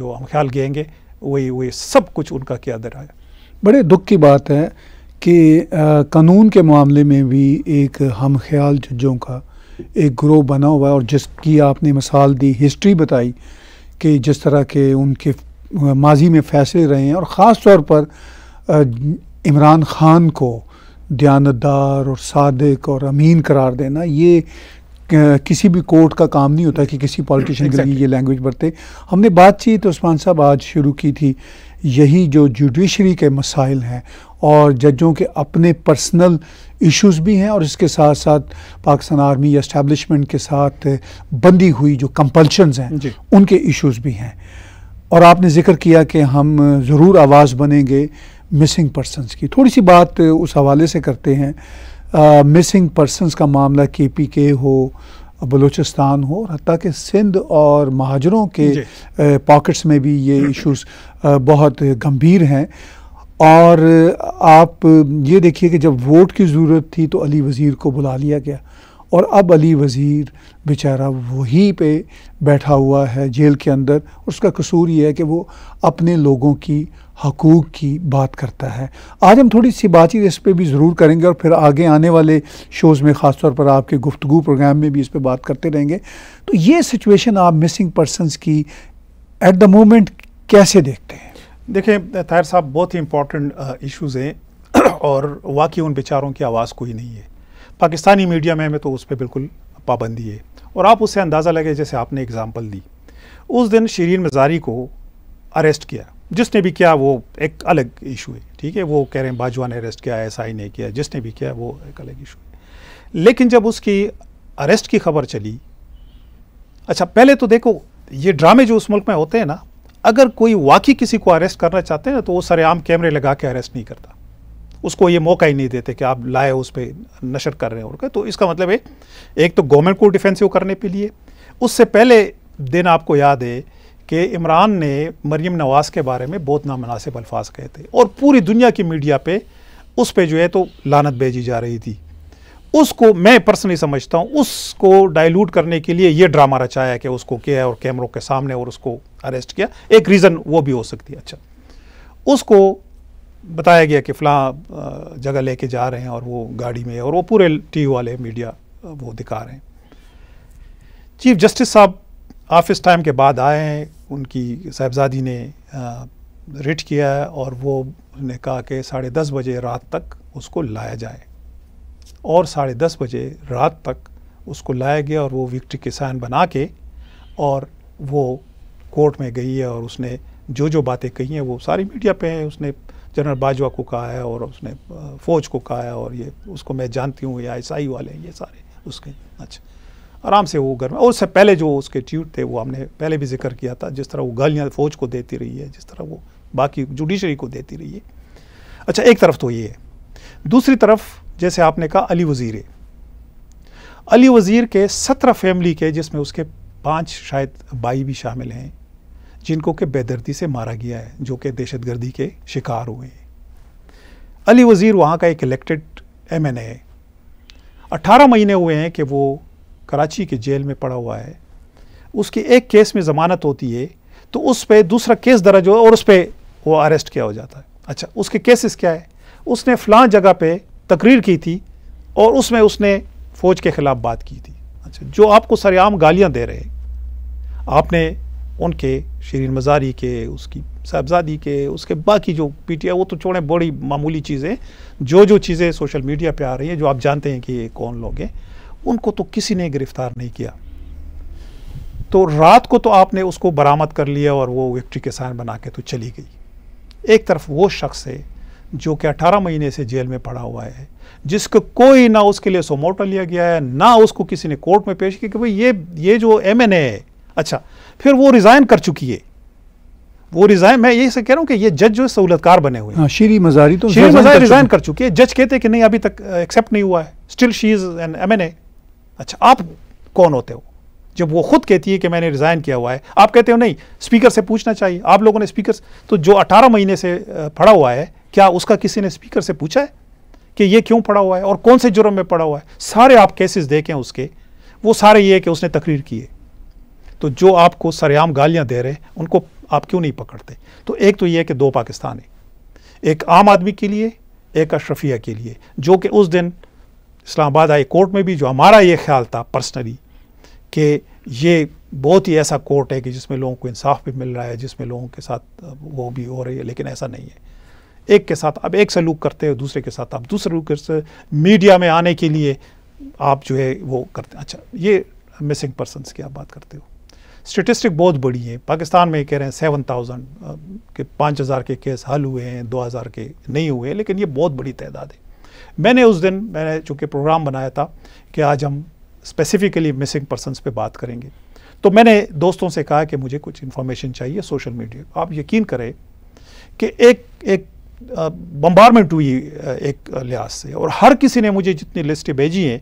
जो हम ख्याल गएंगे वही वही सब कुछ उनका क्या दर आया बड़े दुख की बात है कि आ, कानून के मामले में भी एक हम ख्याल जजों का एक ग्रोह बना हुआ है और जिसकी आपने मिसाल दी हिस्ट्री बताई कि जिस तरह के उनके माजी में फैसले रहे हैं और ख़ास तौर पर इमरान खान को दयानतदार और सादक और अमीन करार देना ये किसी भी कोर्ट का काम नहीं होता कि किसी पॉलिटिशियन के लिए ये लैंग्वेज बरते हमने बातचीत उस्मान साहब आज शुरू की थी यही जो जुडिशरी के मसाइल हैं और जजों के अपने पर्सनल इश्यूज भी हैं और इसके साथ साथ पाकिस्तान आर्मी या इस्टेबलिशमेंट के साथ बंदी हुई जो कंपल्शंस हैं उनके इश्यूज भी हैं और आपने जिक्र किया कि हम ज़रूर आवाज़ बनेंगे मिसिंग पर्सनस की थोड़ी सी बात उस हवाले से करते हैं मिसिंग पर्सनस का मामला के पी के हो बलूचिस्तान हो और हती कि सिंध और महाजरों के पॉकेट्स में भी ये इशूज़ बहुत गंभीर हैं और आप ये देखिए कि जब वोट की ज़रूरत थी तो अली वज़ीर को बुला लिया गया और अब अली वज़ीर बेचारा वहीं पे बैठा हुआ है जेल के अंदर उसका कसूर ये है कि वो अपने लोगों की हकूक़ की बात करता है आज हम थोड़ी सी बातचीत इस पर भी ज़रूर करेंगे और फिर आगे आने वाले शोज़ में ख़ास तौर पर आपके गुफ्तु प्रोग्राम में भी इस पर बात करते रहेंगे तो ये सिचुएशन आप मिसिंग पर्सनस की एट द मोमेंट कैसे देखते हैं देखें ताहिर साहब बहुत ही इंपॉर्टेंट इशूज़ हैं और वाकई उन बेचारों की आवाज़ कोई नहीं है पाकिस्तानी मीडिया में हमें तो उस पर बिल्कुल पाबंदी है और आप उससे अंदाज़ा लगे जैसे आपने एग्ज़ाम्पल दी उस दिन शरीन मजारी को अरेस्ट किया जिसने भी किया वो एक अलग इशू है ठीक है वो कह रहे हैं बाजवा ने अरेस्ट किया एसआई ने किया जिसने भी किया वो एक अलग इशू है लेकिन जब उसकी अरेस्ट की खबर चली अच्छा पहले तो देखो ये ड्रामे जो उस मुल्क में होते हैं ना अगर कोई वाकई किसी को अरेस्ट करना चाहते हैं ना तो वो सरेआम कैमरे लगा के अरेस्ट नहीं करता उसको ये मौका ही नहीं देते कि आप लाए उस पर नशर कर रहे हैं और तो इसका मतलब है एक तो गवर्नमेंट को डिफेंसिव करने के लिए उससे पहले दिन आपको याद है कि इमरान ने मरीम नवाज़ के बारे में बहुत नामनासिब अल्फाज कहे थे और पूरी दुनिया की मीडिया पे उस पर जो है तो लानत भेजी जा रही थी उसको मैं पर्सनली समझता हूँ उसको डाइल्यूट करने के लिए ये ड्रामा रचाया कि उसको किया और कैमरों के सामने और उसको अरेस्ट किया एक रीज़न वो भी हो सकती है अच्छा उसको बताया गया कि फ़लाँ जगह लेके जा रहे हैं और वो गाड़ी में और वो पूरे टी वाले मीडिया वो दिखा रहे हैं चीफ जस्टिस साहब ऑफिस टाइम के बाद आए हैं उनकी साहबजादी ने रिट किया है और वो ने कहा कि साढ़े दस बजे रात तक उसको लाया जाए और साढ़े दस बजे रात तक उसको लाया गया और वो विक्ट्री के साइन बना के और वो कोर्ट में गई है और उसने जो जो बातें कही हैं वो सारी मीडिया पे हैं उसने जनरल बाजवा को कहा है और उसने फ़ौज को कहा है और ये उसको मैं जानती हूँ या ईसाई वाले हैं ये सारे उसके अच्छा आराम से वो घर में और उससे पहले जो उसके ट्यूट थे वो हमने पहले भी जिक्र किया था जिस तरह वो गालियाँ फौज को देती रही है जिस तरह वो बाकी जुडिशरी को देती रही है अच्छा एक तरफ तो ये है दूसरी तरफ जैसे आपने कहा अली वज़ीर अली वज़ीर के सत्रह फैमिली के जिसमें उसके पांच शायद भाई भी शामिल हैं जिनको के बेदर्दी से मारा गया है जो कि दहशत गर्दी के शिकार हुए हैं अली वज़ीर वहाँ का एक इलेक्टेड एम एन है अट्ठारह महीने हुए हैं कि वो कराची के जेल में पड़ा हुआ है उसके एक केस में ज़मानत होती है तो उस पर दूसरा केस दर्ज हो और उस पर वो अरेस्ट किया हो जाता है अच्छा उसके केसेस क्या है उसने फलां जगह पे तकरीर की थी और उसमें उसने फ़ौज के ख़िलाफ़ बात की थी अच्छा जो आपको सरेआम गालियाँ दे रहे आपने उनके शरीर मजारी के उसकी साहबजादी के उसके बाकी जो पी टी आई वो तो छोड़ें बड़ी मामूली चीज़ें जो जो चीज़ें सोशल मीडिया पर आ रही हैं जो आप जानते हैं कि ये कौन लोग हैं उनको तो किसी ने गिरफ्तार नहीं किया तो रात को तो आपने उसको बरामद कर लिया और वो विक्ट्री के साइन बना के तो चली गई एक तरफ वो शख्स है जो कि 18 महीने से जेल में पड़ा हुआ है जिसको कोई ना उसके लिए सोमोटा लिया गया है ना उसको किसी ने कोर्ट में पेश किया कि भाई ये ये जो एम एन ए है अच्छा फिर वो रिज़ाइन कर चुकी है वो रिज़ाइन मैं यही से कह रहा हूँ कि ये जज जो है सहूलतकार बने हुए हैं हाँ, श्री मजारी तो श्री मजारी रिज़ाइन कर चुकी है जज कहते कि नहीं अभी तक एक्सेप्ट uh, नहीं हुआ है still she is an M N A अच्छा आप कौन होते हो जब वो खुद कहती है कि मैंने रिज़ाइन किया हुआ है आप कहते हो नहीं स्पीकर से पूछना चाहिए आप लोगों ने स्पीकर तो जो 18 महीने से पड़ा हुआ है क्या उसका किसी ने स्पीकर से पूछा है कि ये क्यों पड़ा हुआ है और कौन से जुर्म में पड़ा हुआ है सारे आप केसेस देखें उसके वो सारे ये कि उसने तकरीर किए तो जो आपको सरेआम गालियाँ दे रहे हैं उनको आप क्यों नहीं पकड़ते तो एक तो ये है कि दो पाकिस्तान है एक आम आदमी के लिए एक अशरफिया के लिए जो कि उस दिन इस्लामाबाद हाई कोर्ट में भी जो हमारा ये ख्याल था पर्सनली कि ये बहुत ही ऐसा कोर्ट है कि जिसमें लोगों को इंसाफ भी मिल रहा है जिसमें लोगों के साथ वो भी हो रही है लेकिन ऐसा नहीं है एक के साथ आप एक सलूक करते हो दूसरे के साथ आप दूसरे से मीडिया में आने के लिए आप जो है वो करते हैं अच्छा ये मिसिंग पर्सनस की आप बात करते हो स्टेटिस्टिक बहुत बड़ी है पाकिस्तान में कह रहे हैं सेवन थाउजेंड के पाँच हज़ार के केस हल हुए हैं दो हज़ार के नहीं हुए लेकिन ये बहुत बड़ी तादाद है मैंने उस दिन मैंने चूँकि प्रोग्राम बनाया था कि आज हम स्पेसिफिकली मिसिंग पर्सनस पे बात करेंगे तो मैंने दोस्तों से कहा कि मुझे कुछ इन्फॉर्मेशन चाहिए सोशल मीडिया आप यकीन करें कि एक एक बम्बारमेंट हुई एक लिहाज से और हर किसी ने मुझे जितनी लिस्टें भेजी हैं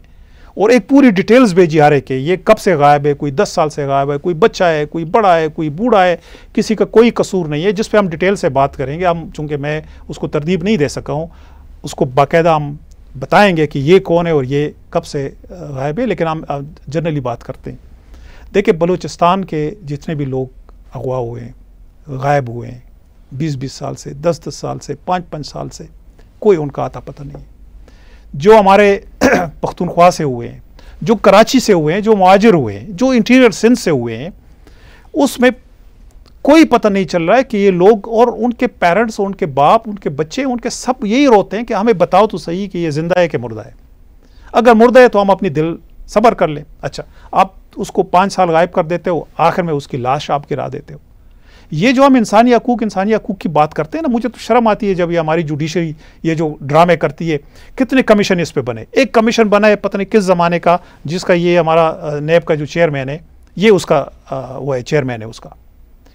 और एक पूरी डिटेल्स भेजी आ रहे कि ये कब से गायब है कोई दस साल से गायब है कोई बच्चा है कोई बड़ा है कोई बूढ़ा है किसी का कोई कसूर नहीं है जिस पर हम डिटेल से बात करेंगे हम चूँकि मैं उसको तरदीब नहीं दे सका हूँ उसको बाकायदा हम बताएंगे कि ये कौन है और ये कब से गायब है लेकिन हम जनरली बात करते हैं देखिए बलूचिस्तान के जितने भी लोग अगवा हुए हैं गायब हुए हैं बीस बीस साल से दस दस साल से पाँच पाँच साल से कोई उनका आता पता नहीं जो हमारे पख्तूनख्वा से हुए हैं जो कराची से हुए हैं जो मुआजर हुए हैं जो इंटीरियर सिंध से हुए हैं उसमें कोई पता नहीं चल रहा है कि ये लोग और उनके पेरेंट्स उनके बाप उनके बच्चे उनके सब यही रोते हैं कि हमें बताओ तो सही कि ये जिंदा है कि मुर्दा है अगर मुर्दा है तो हम अपनी दिल सबर कर लें अच्छा आप उसको पाँच साल गायब कर देते हो आखिर में उसकी लाश आप गिरा देते हो ये जो हम इंसानी हकूक इंसानी हकूक की बात करते हैं ना मुझे तो शर्म आती है जब ये हमारी जुडिशरी ये जो ड्रामे करती है कितने कमीशन इस पर बने एक कमीशन बना है पता नहीं किस ज़माने का जिसका ये हमारा नैब का जो चेयरमैन है ये उसका वो है चेयरमैन है उसका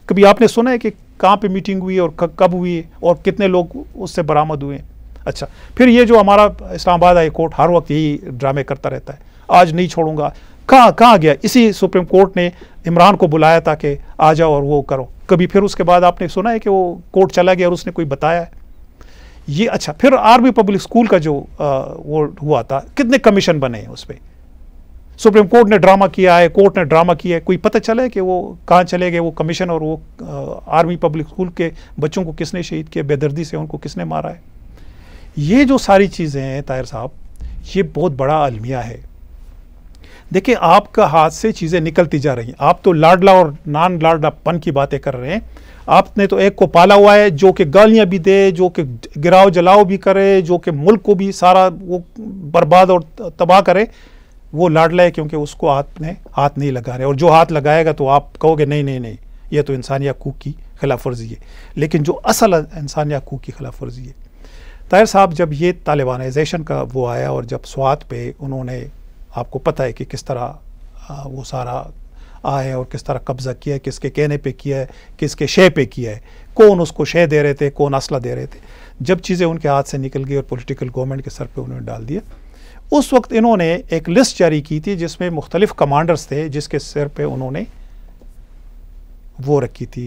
कभी आपने सुना है कि कहाँ पे मीटिंग हुई और कब हुई और कितने लोग उससे बरामद हुए अच्छा फिर ये जो हमारा इस्लामाबाद हाई कोर्ट हर वक्त यही ड्रामे करता रहता है आज नहीं छोड़ूंगा कहाँ कहाँ गया इसी सुप्रीम कोर्ट ने इमरान को बुलाया था कि आ जाओ और वो करो कभी फिर उसके बाद आपने सुना है कि वो कोर्ट चला गया और उसने कोई बताया है ये अच्छा फिर आर्मी पब्लिक स्कूल का जो आ, वो हुआ था कितने कमीशन बने हैं उस पर सुप्रीम कोर्ट ने ड्रामा किया है कोर्ट ने ड्रामा किया है कोई पता चला है कि वो कहाँ चले गए वो कमीशन और वो आर्मी पब्लिक स्कूल के बच्चों को किसने शहीद किया बेदर्दी से उनको किसने मारा है ये जो सारी चीज़ें हैं ताहिर साहब ये बहुत बड़ा अलमिया है देखिए आपका हाथ से चीज़ें निकलती जा रही हैं आप तो लाडला और नान लाडला पन की बातें कर रहे हैं आपने तो एक को पाला हुआ है जो कि गालियाँ भी दे जो कि गिराव जलाओ भी करे जो कि मुल्क को भी सारा वो बर्बाद और तबाह करे वो लड़ लें क्योंकि उसको आपने हाथ नहीं लगा रहे और जो हाथ लगाएगा तो आप कहोगे नहीं नहीं नहीं ये तो इंसानी हकूक़ की खिलाफ वर्जी है लेकिन जो असल इंसानी हकूक़ की खिलाफ वर्जी है तायर साहब जब ये तालिबानाइजेशन का वो आया और जब स्वात पे उन्होंने आपको पता है कि किस तरह वो सारा आए और किस तरह कब्ज़ा किया है किसके कहने पे किया है किसके शे पे किया है कौन उसको शे दे रहे थे कौन असला दे रहे थे जब चीज़ें उनके हाथ से निकल गई और पॉलिटिकल गवर्नमेंट के सर पे उन्होंने डाल दिया उस वक्त इन्होंने एक लिस्ट जारी की थी जिसमें मुख्तलिफ कमांडर्स थे जिसके सिर पे उन्होंने वो रखी थी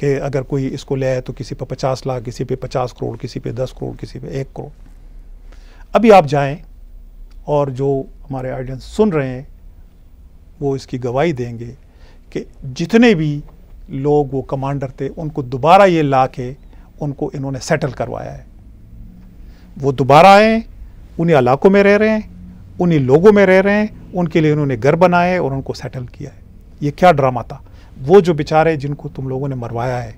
कि अगर कोई इसको ले तो किसी पे पचास लाख किसी पे पचास करोड़ किसी पे दस करोड़ किसी पे एक करोड़ अभी आप जाएं और जो हमारे ऑडियंस सुन रहे हैं वो इसकी गवाही देंगे कि जितने भी लोग वो कमांडर थे उनको दोबारा ये ला के उनको इन्होंने सेटल करवाया है वो दोबारा आए उन्हीं इलाकों में रह रहे हैं उन्हीं लोगों में रह रहे हैं उनके लिए उन्होंने घर बनाए और उनको सेटल किया है ये क्या ड्रामा था वो जो बेचारे जिनको तुम लोगों ने मरवाया है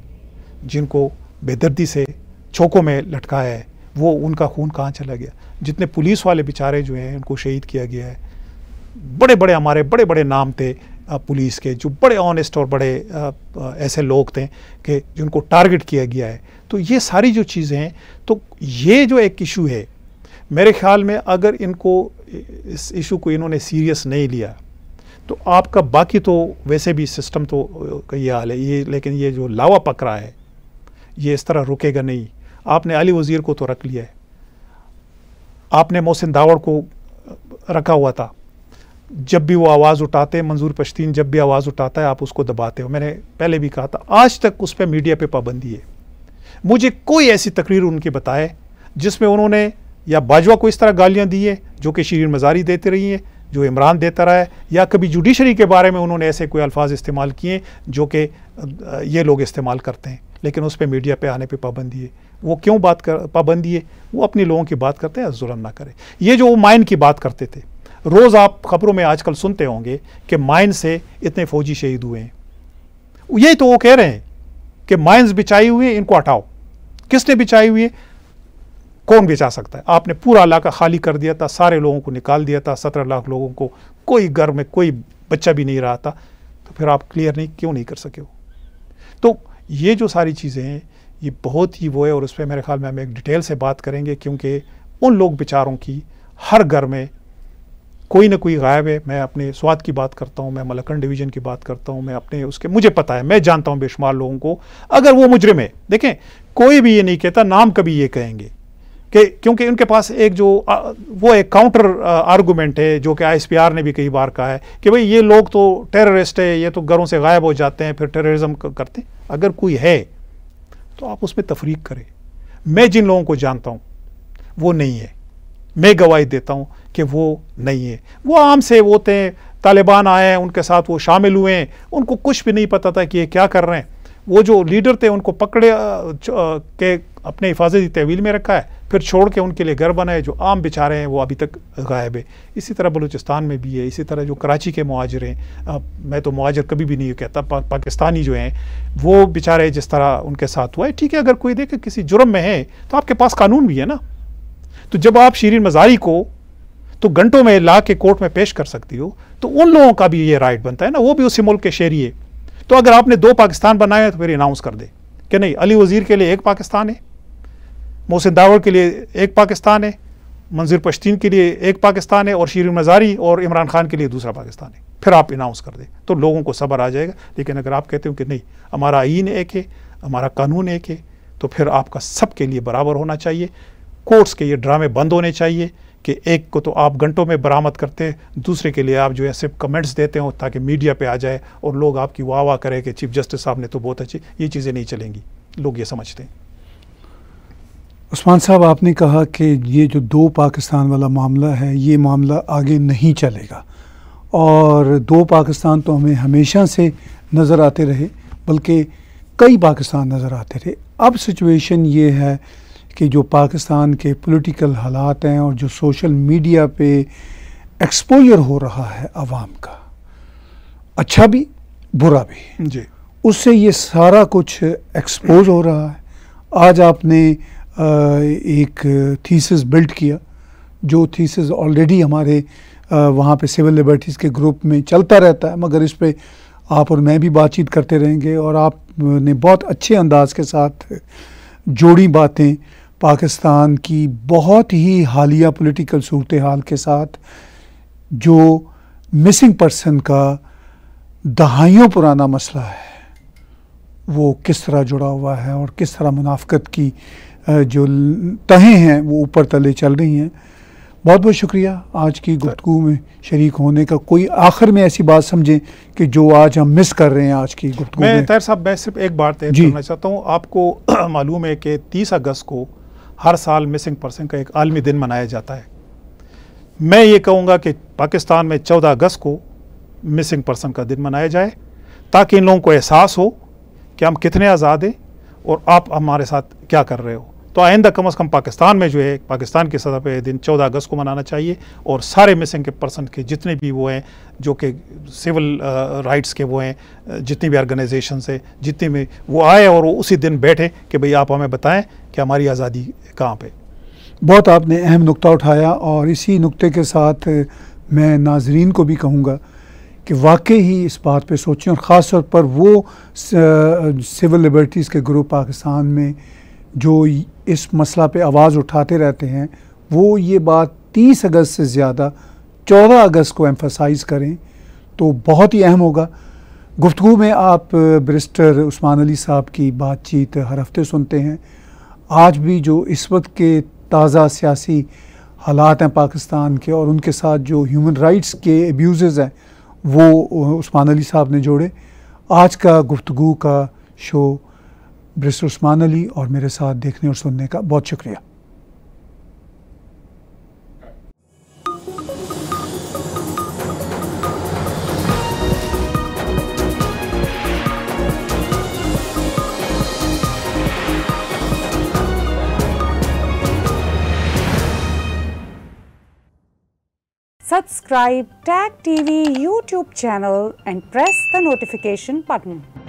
जिनको बेदर्दी से चौकों में लटकाया है वो उनका खून कहाँ चला गया जितने पुलिस वाले बेचारे जो हैं उनको शहीद किया गया है बड़े बड़े हमारे बड़े बड़े नाम थे पुलिस के जो बड़े ऑनेस्ट और बड़े ऐसे लोग थे कि जिनको टारगेट किया गया है तो ये सारी जो चीज़ें हैं तो ये जो एक इशू है मेरे ख्याल में अगर इनको इस इशू को इन्होंने सीरियस नहीं लिया तो आपका बाकी तो वैसे भी सिस्टम तो कही हाल है ये लेकिन ये जो लावा पक रहा है ये इस तरह रुकेगा नहीं आपने अली वज़ीर को तो रख लिया है आपने मोहसिन दावड़ को रखा हुआ था जब भी वो आवाज़ उठाते हैं मंजूर पश्तीन जब भी आवाज़ उठाता है आप उसको दबाते हो मैंने पहले भी कहा था आज तक उस पर मीडिया पर पाबंदी है मुझे कोई ऐसी तकरीर उनकी बताए जिसमें उन्होंने या बाजवा को इस तरह गालियाँ दी है जो कि शीर मजारी देती रही हैं जो इमरान देता रहा है या कभी जुडिशरी के बारे में उन्होंने ऐसे कोई अल्फाज इस्तेमाल किए जो कि ये लोग इस्तेमाल करते हैं लेकिन उस पर मीडिया पर आने पर पाबंदी है वो क्यों बात कर पाबंदी है वो अपने लोगों की बात करते हैं जुलम ना करें ये जो वो माइन की बात करते थे रोज़ आप खबरों में आजकल सुनते होंगे कि माइन से इतने फौजी शहीद हुए हैं यही तो वो कह रहे हैं कि माइन्स बिछाई हुई है इनको हटाओ किसने बिछाई हुई है कौन बचा सकता है आपने पूरा इलाका खाली कर दिया था सारे लोगों को निकाल दिया था सत्रह लाख लोगों को कोई घर में कोई बच्चा भी नहीं रहा था तो फिर आप क्लियर नहीं क्यों नहीं कर सके हो तो ये जो सारी चीज़ें हैं ये बहुत ही वो है और उस पर मेरे ख्याल में हम एक डिटेल से बात करेंगे क्योंकि उन लोग बेचारों की हर घर में कोई ना कोई गायब है मैं अपने स्वाद की बात करता हूँ मैं मलकन डिवीज़न की बात करता हूँ मैं अपने उसके मुझे पता है मैं जानता हूँ बेशुमार लोगों को अगर वो मुजरिम है देखें कोई भी ये नहीं कहता नाम कभी ये कहेंगे कि क्योंकि उनके पास एक जो आ, वो एक काउंटर आर्गूमेंट है जो कि आईएसपीआर ने भी कई बार कहा है कि भाई ये लोग तो टेररिस्ट है ये तो घरों से गायब हो जाते हैं फिर टेररिज्म करते हैं अगर कोई है तो आप उसमें तफरीक करें मैं जिन लोगों को जानता हूँ वो नहीं है मैं गवाही देता हूँ कि वो नहीं है वो आम से वो थे तालिबान आए हैं उनके साथ वो शामिल हुए हैं उनको कुछ भी नहीं पता था कि ये क्या कर रहे हैं वो जो लीडर थे उनको पकड़े के अपने हिफाजती तहवील में रखा है फिर छोड़ के उनके लिए घर बनाए जो आम बेचारे हैं वो अभी तक गायब है इसी तरह बलूचिस्तान में भी है इसी तरह जो कराची के मुआजर हैं मैं तो मुआजर कभी भी नहीं कहता पा, पाकिस्तानी जो हैं वो बेचारे जिस तरह उनके साथ हुआ है ठीक है अगर कोई देखे किसी जुर्म में है तो आपके पास कानून भी है ना तो जब आप शीरिन मजारी को तो घंटों में ला के कोर्ट में पेश कर सकती हो तो उन लोगों का भी ये राइट बनता है ना वो भी उसी मुल्क के शहरी है तो अगर आपने दो पाकिस्तान बनाए तो फिर अनाउंस कर दे कि नहीं अली वज़ीर के लिए एक पाकिस्तान है मोहसिन दावर के लिए एक पाकिस्तान है मंजूर पश्तीन के लिए एक पाकिस्तान है और शीर मजारी और इमरान खान के लिए दूसरा पाकिस्तान है फिर आप अनाउंस कर दें तो लोगों को सबर आ जाएगा लेकिन अगर आप कहते हो कि नहीं हमारा आइन एक है हमारा कानून एक है तो फिर आपका सब के लिए बराबर होना चाहिए कोर्ट्स के ये ड्रामे बंद होने चाहिए कि एक को तो आप घंटों में बरामद करते दूसरे के लिए आप जो है सिर्फ कमेंट्स देते हो ताकि मीडिया पे आ जाए और लोग आपकी वाह वाह करें कि चीफ जस्टिस साहब ने तो बहुत अच्छी ये चीज़ें नहीं चलेंगी लोग ये समझते हैं उस्मान साहब आपने कहा कि ये जो दो पाकिस्तान वाला मामला है ये मामला आगे नहीं चलेगा और दो पाकिस्तान तो हमें हमेशा से नज़र आते रहे बल्कि कई पाकिस्तान नज़र आते रहे अब सिचुएशन ये है कि जो पाकिस्तान के पॉलिटिकल हालात हैं और जो सोशल मीडिया पे एक्सपोजर हो रहा है आवाम का अच्छा भी बुरा भी जी उससे ये सारा कुछ एक्सपोज हो रहा है आज आपने एक थीसिस बिल्ड किया जो थीसिस ऑलरेडी हमारे वहाँ पे सिविल लिबर्टीज़ के ग्रुप में चलता रहता है मगर इस पर आप और मैं भी बातचीत करते रहेंगे और आपने बहुत अच्छे अंदाज के साथ जोड़ी बातें पाकिस्तान की बहुत ही हालिया पॉलिटिकल सूरत हाल के साथ जो मिसिंग पर्सन का दहाइयों पुराना मसला है वो किस तरह जुड़ा हुआ है और किस तरह मुनाफ्त की जो तहें हैं वो ऊपर तले चल रही हैं बहुत बहुत शुक्रिया आज की गुफ्तु में शरीक होने का कोई आखिर में ऐसी बात समझें कि जो आज हम मिस कर रहे हैं आज की गुफ्तु मैं तैर साहब मैं सिर्फ एक बात तय करना चाहता हूँ आपको मालूम है कि तीस अगस्त को हर साल मिसिंग पर्सन का एक आलमी दिन मनाया जाता है मैं ये कहूँगा कि पाकिस्तान में 14 अगस्त को मिसिंग पर्सन का दिन मनाया जाए ताकि इन लोगों को एहसास हो कि हम कितने आज़ाद हैं और आप हमारे साथ क्या कर रहे हो तो आइंदा कम अज़ कम पाकिस्तान में जो है पाकिस्तान की सतह पर दिन चौदह अगस्त को मनाना चाहिए और सारे मिसिंग के पर्सन के जितने भी वो हैं जो कि सिविल राइट्स के वो हैं जितनी भी ऑर्गेनाइजेशन है जितनी भी वो आए और वो उसी दिन बैठे कि भाई आप हमें बताएं कि हमारी आज़ादी कहाँ पर बहुत आपने अहम नुकता उठाया और इसी नुकते के साथ मैं नाजरीन को भी कहूँगा कि वाकई ही इस बात पर सोचें और ख़ास तौर पर वो सिविल लिबर्टीज़ के ग्रुप पाकिस्तान में जो इस मसला पे आवाज़ उठाते रहते हैं वो ये बात 30 अगस्त से ज़्यादा 14 अगस्त को एम्फसाइज करें तो बहुत ही अहम होगा गुफ्तु में आप ब्रिस्टर उस्मान अली साहब की बातचीत हर हफ्ते सुनते हैं आज भी जो इस वक्त के ताज़ा सियासी हालात हैं पाकिस्तान के और उनके साथ जो ह्यूमन राइट्स के एब्यूज़ हैं वो उस्मान अली साहब ने जोड़े आज का गुफ्तु का शो ब्रिस उस्मान अली और मेरे साथ देखने और सुनने का बहुत शुक्रिया Subscribe Tag TV YouTube channel and press the notification button.